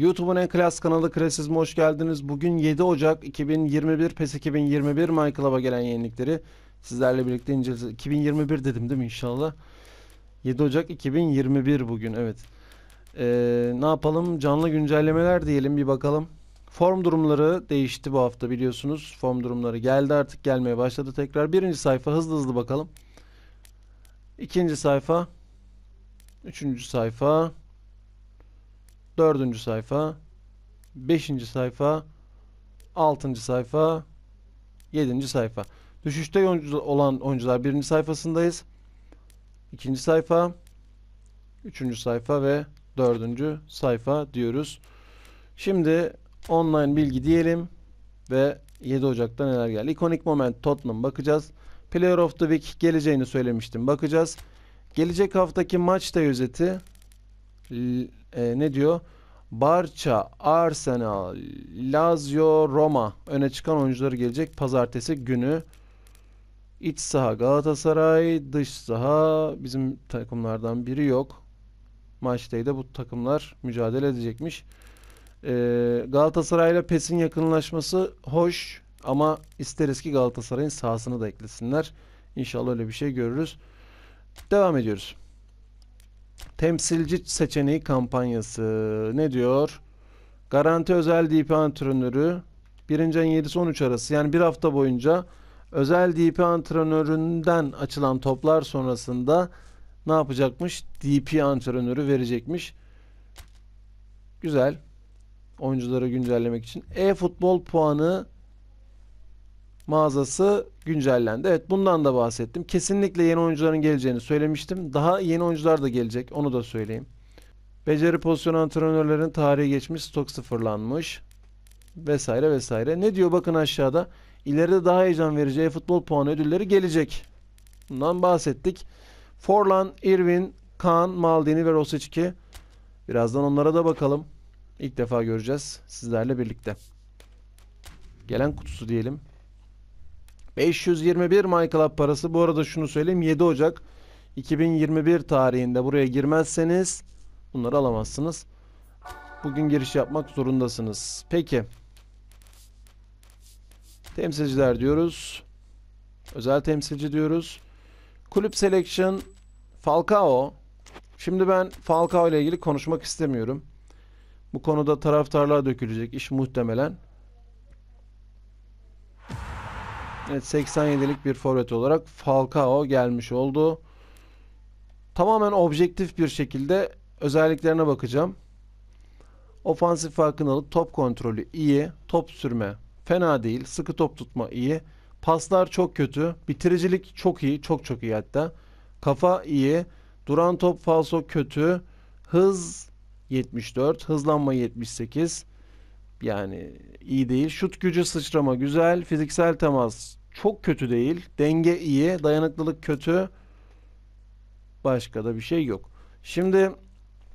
YouTube'un en klas kanalı Klasizm'e hoş geldiniz. Bugün 7 Ocak 2021 PES 2021 MyClub'a gelen yenilikleri sizlerle birlikte inceleyeceğiz. 2021 dedim değil mi inşallah? 7 Ocak 2021 bugün evet. Ee, ne yapalım? Canlı güncellemeler diyelim bir bakalım. Form durumları değişti bu hafta biliyorsunuz. Form durumları geldi artık gelmeye başladı tekrar. Birinci sayfa hızlı hızlı bakalım. İkinci sayfa. Üçüncü sayfa. Dördüncü sayfa. Beşinci sayfa. Altıncı sayfa. Yedinci sayfa. Düşüşte olan oyuncular birinci sayfasındayız. İkinci sayfa. Üçüncü sayfa ve dördüncü sayfa diyoruz. Şimdi online bilgi diyelim ve 7 Ocak'ta neler geldi. İkonik moment Tottenham bakacağız. Player of the Week geleceğini söylemiştim. Bakacağız. Gelecek haftaki maç da özeti e, ne diyor? Barça, Arsenal, Lazio, Roma öne çıkan oyuncuları gelecek pazartesi günü. İç saha Galatasaray, dış saha bizim takımlardan biri yok. Maçtay'da bu takımlar mücadele edecekmiş. Ee, Galatasaray'la PES'in yakınlaşması hoş ama isteriz ki Galatasaray'ın sahasını da eklesinler. İnşallah öyle bir şey görürüz. Devam ediyoruz. Temsilci seçeneği kampanyası. Ne diyor? Garanti özel DP antrenörü 1. ayın 7'si 13 arası yani bir hafta boyunca özel DP antrenöründen açılan toplar sonrasında ne yapacakmış? DP antrenörü verecekmiş. Güzel. Oyuncuları güncellemek için. E-futbol puanı mağazası güncellendi. Evet bundan da bahsettim. Kesinlikle yeni oyuncuların geleceğini söylemiştim. Daha yeni oyuncular da gelecek onu da söyleyeyim. Beceri pozisyon antrenörlerin tarihi geçmiş, stok sıfırlanmış vesaire vesaire. Ne diyor bakın aşağıda. İleride daha heyecan verici futbol puanı ödülleri gelecek. Bundan bahsettik. Forlan, Irvin, Kaan, Maldini ve Rosicki. Birazdan onlara da bakalım. İlk defa göreceğiz sizlerle birlikte. Gelen kutusu diyelim. 521 My Club parası. Bu arada şunu söyleyeyim 7 Ocak 2021 tarihinde buraya girmezseniz bunları alamazsınız. Bugün giriş yapmak zorundasınız. Peki. Temsilciler diyoruz. Özel temsilci diyoruz. Kulüp Selection Falcao. Şimdi ben Falcao ile ilgili konuşmak istemiyorum. Bu konuda taraftarlar dökülecek iş muhtemelen. Evet 87'lik bir forvet olarak Falcao gelmiş oldu. Tamamen objektif bir şekilde özelliklerine bakacağım. Ofansif farkındalık, top kontrolü iyi, top sürme fena değil, sıkı top tutma iyi, paslar çok kötü, bitiricilik çok iyi, çok çok iyi hatta. Kafa iyi, duran top falso kötü, hız 74, hızlanma 78. Yani iyi değil. Şut gücü sıçrama güzel, fiziksel temas çok kötü değil. Denge iyi. Dayanıklılık kötü. Başka da bir şey yok. Şimdi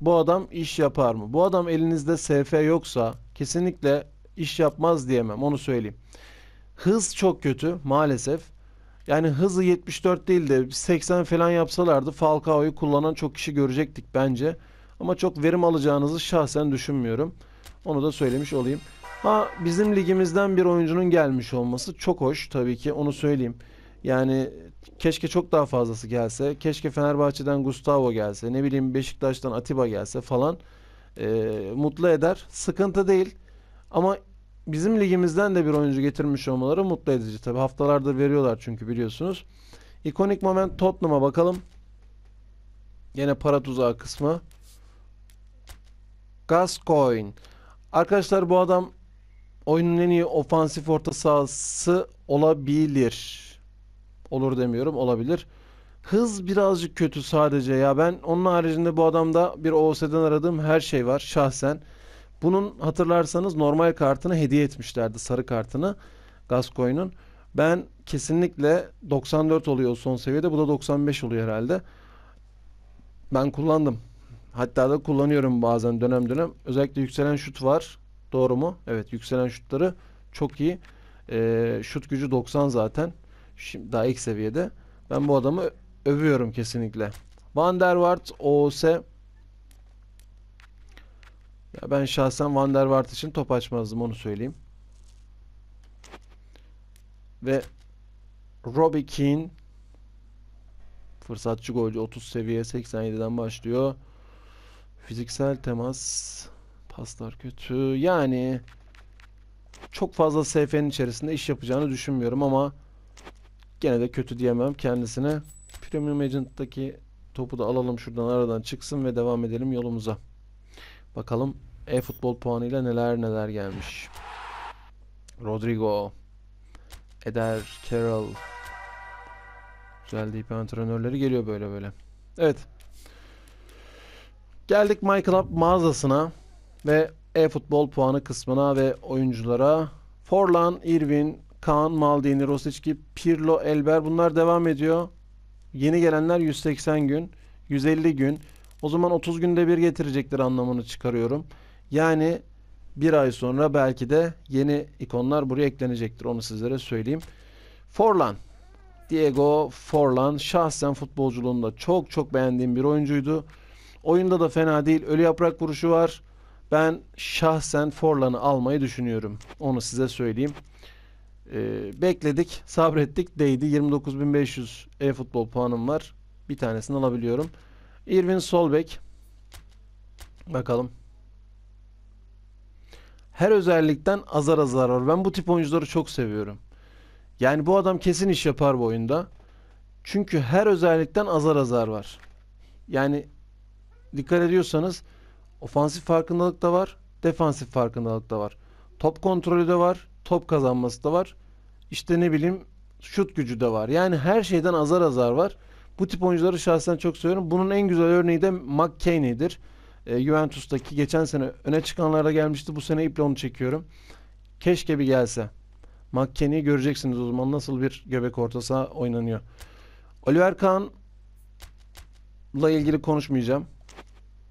bu adam iş yapar mı? Bu adam elinizde SF yoksa kesinlikle iş yapmaz diyemem. Onu söyleyeyim. Hız çok kötü maalesef. Yani hızı 74 değil de 80 falan yapsalardı Falcao'yu kullanan çok kişi görecektik bence. Ama çok verim alacağınızı şahsen düşünmüyorum. Onu da söylemiş olayım. Ha bizim ligimizden bir oyuncunun gelmiş olması çok hoş tabii ki onu söyleyeyim. Yani keşke çok daha fazlası gelse. Keşke Fenerbahçe'den Gustavo gelse. Ne bileyim Beşiktaş'tan Atiba gelse falan. Ee, mutlu eder. Sıkıntı değil. Ama bizim ligimizden de bir oyuncu getirmiş olmaları mutlu edici. tabii haftalardır veriyorlar çünkü biliyorsunuz. İkonik moment Tottenham'a bakalım. Yine para tuzağı kısmı. Gascoin. Arkadaşlar bu adam oyunun en iyi ofansif orta sahası olabilir. Olur demiyorum olabilir. Hız birazcık kötü sadece ya ben onun haricinde bu adamda bir OS'den aradığım her şey var şahsen. Bunun hatırlarsanız normal kartını hediye etmişlerdi sarı kartını Gascoyne'un. Ben kesinlikle 94 oluyor son seviyede bu da 95 oluyor herhalde. Ben kullandım. Hatta da kullanıyorum bazen dönem dönem. Özellikle yükselen şut var. Doğru mu? Evet yükselen şutları çok iyi. E, şut gücü 90 zaten. Şimdi daha ilk seviyede. Ben bu adamı övüyorum kesinlikle. Van der Waart OOS ya ben şahsen Van der Waart için top açmazdım onu söyleyeyim. Ve Robbie Keane fırsatçı golcü 30 seviye 87'den başlıyor. Fiziksel temas Paslar kötü. Yani çok fazla SF'nin içerisinde iş yapacağını düşünmüyorum ama gene de kötü diyemem kendisine. Premium Agent'taki topu da alalım şuradan aradan çıksın ve devam edelim yolumuza. Bakalım e-futbol puanıyla neler neler gelmiş. Rodrigo, Eder, Carroll. Güzel deyip antrenörleri geliyor böyle böyle. Evet. Geldik MyClub mağazasına ve e-futbol puanı kısmına ve oyunculara Forlan, Irvin, Kaan, Maldini, Rosicki, Pirlo, Elber bunlar devam ediyor. Yeni gelenler 180 gün, 150 gün. O zaman 30 günde bir getirecektir anlamını çıkarıyorum. Yani bir ay sonra belki de yeni ikonlar buraya eklenecektir. Onu sizlere söyleyeyim. Forlan. Diego Forlan şahsen futbolculuğunda çok çok beğendiğim bir oyuncuydu. Oyunda da fena değil. Ölü yaprak vuruşu var. Ben şahsen Forlan'ı almayı düşünüyorum. Onu size söyleyeyim. Ee, bekledik, sabrettik, değdi. 29.500 e-futbol puanım var. Bir tanesini alabiliyorum. Irvin Solbek. Bakalım. Her özellikten azar azar var. Ben bu tip oyuncuları çok seviyorum. Yani bu adam kesin iş yapar bu oyunda. Çünkü her özellikten azar azar var. Yani dikkat ediyorsanız Ofansif farkındalık da var, defansif farkındalık da var. Top kontrolü de var, top kazanması da var. İşte ne bileyim şut gücü de var. Yani her şeyden azar azar var. Bu tip oyuncuları şahsen çok seviyorum. Bunun en güzel örneği de McKinney'dir. E, Juventus'taki geçen sene öne çıkanlarda gelmişti. Bu sene iple onu çekiyorum. Keşke bir gelse. McKinney'i göreceksiniz o zaman nasıl bir göbek ortası oynanıyor. Oliver Kahn'la ilgili konuşmayacağım.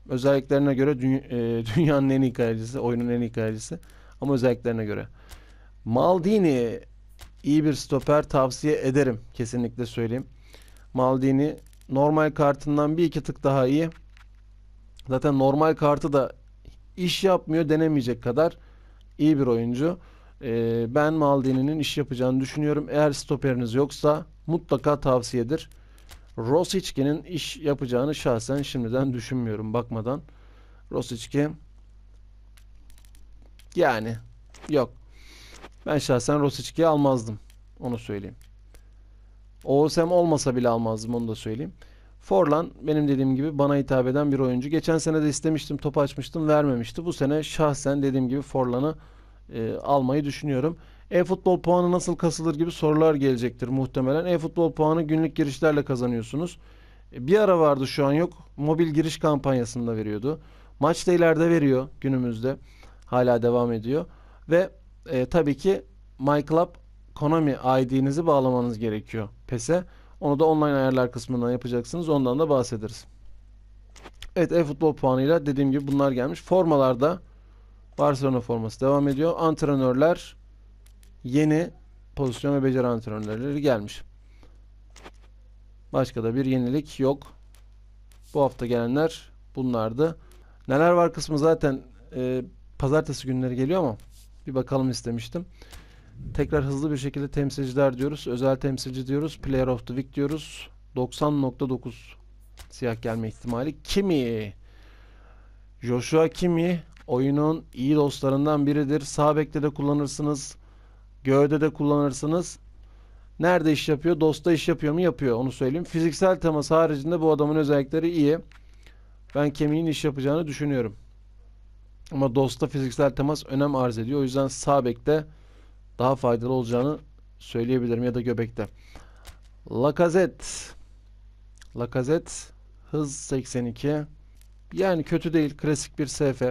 Özelliklerine göre e, dünyanın en iyi kalecisi, oyunun en iyi kalecisi. Ama özelliklerine göre. Maldini iyi bir stoper tavsiye ederim. Kesinlikle söyleyeyim. Maldini normal kartından bir iki tık daha iyi. Zaten normal kartı da iş yapmıyor denemeyecek kadar iyi bir oyuncu. E, ben Maldini'nin iş yapacağını düşünüyorum. Eğer stoperiniz yoksa mutlaka tavsiyedir. Rosicki'nin iş yapacağını şahsen şimdiden düşünmüyorum bakmadan. Rosicki yani yok. Ben şahsen Rosicki'yi almazdım. Onu söyleyeyim. Oğuzhem olmasa bile almazdım onu da söyleyeyim. Forlan benim dediğim gibi bana hitap eden bir oyuncu. Geçen sene de istemiştim, top açmıştım, vermemişti. Bu sene şahsen dediğim gibi Forlan'ı e, almayı düşünüyorum. E-futbol puanı nasıl kasılır gibi sorular gelecektir muhtemelen. E-futbol puanı günlük girişlerle kazanıyorsunuz. E, bir ara vardı şu an yok. Mobil giriş kampanyasında veriyordu. Maçta ileride veriyor günümüzde. Hala devam ediyor. Ve e, tabii ki MyClub Konami ID'nizi bağlamanız gerekiyor PES'e. E. Onu da online ayarlar kısmından yapacaksınız. Ondan da bahsederiz. Evet e-futbol puanıyla dediğim gibi bunlar gelmiş. Formalarda Barcelona forması devam ediyor. Antrenörler yeni pozisyon ve beceri antrenörleri gelmiş. Başka da bir yenilik yok. Bu hafta gelenler bunlardı. Neler var kısmı zaten e, pazartesi günleri geliyor ama bir bakalım istemiştim. Tekrar hızlı bir şekilde temsilciler diyoruz. Özel temsilci diyoruz. Player of the Week diyoruz. 90.9 siyah gelme ihtimali. Kimi? Joshua Kimi Oyunun iyi dostlarından biridir. Sağ bekte de kullanırsınız. Göğde de kullanırsınız. Nerede iş yapıyor? Dosta iş yapıyor mu? Yapıyor. Onu söyleyeyim. Fiziksel temas haricinde bu adamın özellikleri iyi. Ben kemiğin iş yapacağını düşünüyorum. Ama dosta fiziksel temas önem arz ediyor. O yüzden sağ bekte daha faydalı olacağını söyleyebilirim ya da göbekte. Lakazet, Lakazet, hız 82 yani kötü değil klasik bir SF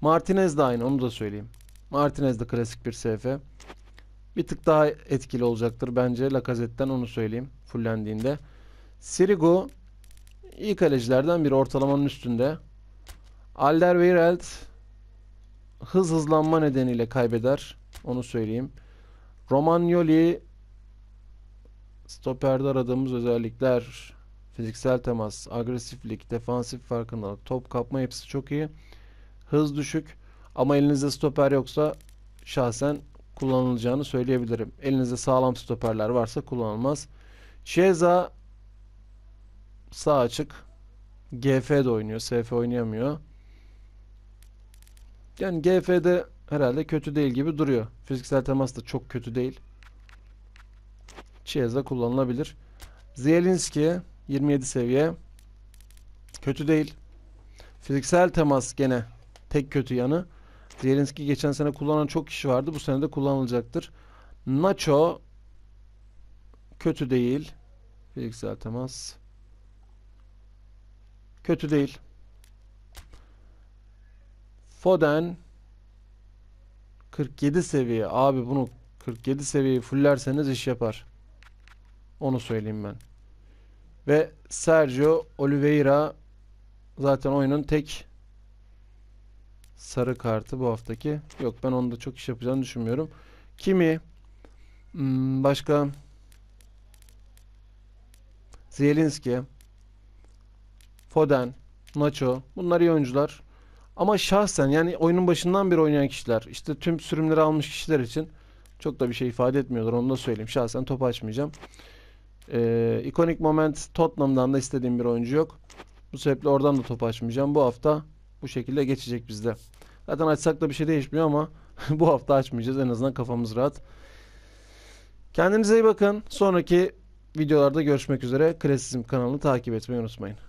Martinez de aynı onu da söyleyeyim. Martinez de klasik bir SF. Bir tık daha etkili olacaktır bence Lacazette'den onu söyleyeyim fullendiğinde. Sirigu iyi kalecilerden biri ortalamanın üstünde. Alderweireld hız hızlanma nedeniyle kaybeder. Onu söyleyeyim. Romagnoli stoperde aradığımız özellikler fiziksel temas, agresiflik, defansif farkındalık, top kapma hepsi çok iyi hız düşük ama elinizde stoper yoksa şahsen kullanılacağını söyleyebilirim. Elinizde sağlam stoperler varsa kullanılmaz. Chiesa sağ açık. GF de oynuyor. SF oynayamıyor. Yani GF'de herhalde kötü değil gibi duruyor. Fiziksel temas da çok kötü değil. Chiesa kullanılabilir. Zielinski 27 seviye. Kötü değil. Fiziksel temas gene Tek kötü yanı. Zielinski geçen sene kullanan çok kişi vardı. Bu sene de kullanılacaktır. Nacho kötü değil. Fiziksel temas. Kötü değil. Foden 47 seviye. Abi bunu 47 seviyeyi fullerseniz iş yapar. Onu söyleyeyim ben. Ve Sergio Oliveira zaten oyunun tek sarı kartı bu haftaki. Yok ben onda çok iş yapacağını düşünmüyorum. Kimi hmm, başka Zielinski Foden, Nacho bunlar iyi oyuncular. Ama şahsen yani oyunun başından bir oynayan kişiler işte tüm sürümleri almış kişiler için çok da bir şey ifade etmiyorlar onu da söyleyeyim. Şahsen top açmayacağım. Ee, ikonik moment Tottenham'dan da istediğim bir oyuncu yok. Bu sebeple oradan da top açmayacağım. Bu hafta bu şekilde geçecek bizde. Zaten açsak da bir şey değişmiyor ama bu hafta açmayacağız. En azından kafamız rahat. Kendinize iyi bakın. Sonraki videolarda görüşmek üzere. Klasizm kanalını takip etmeyi unutmayın.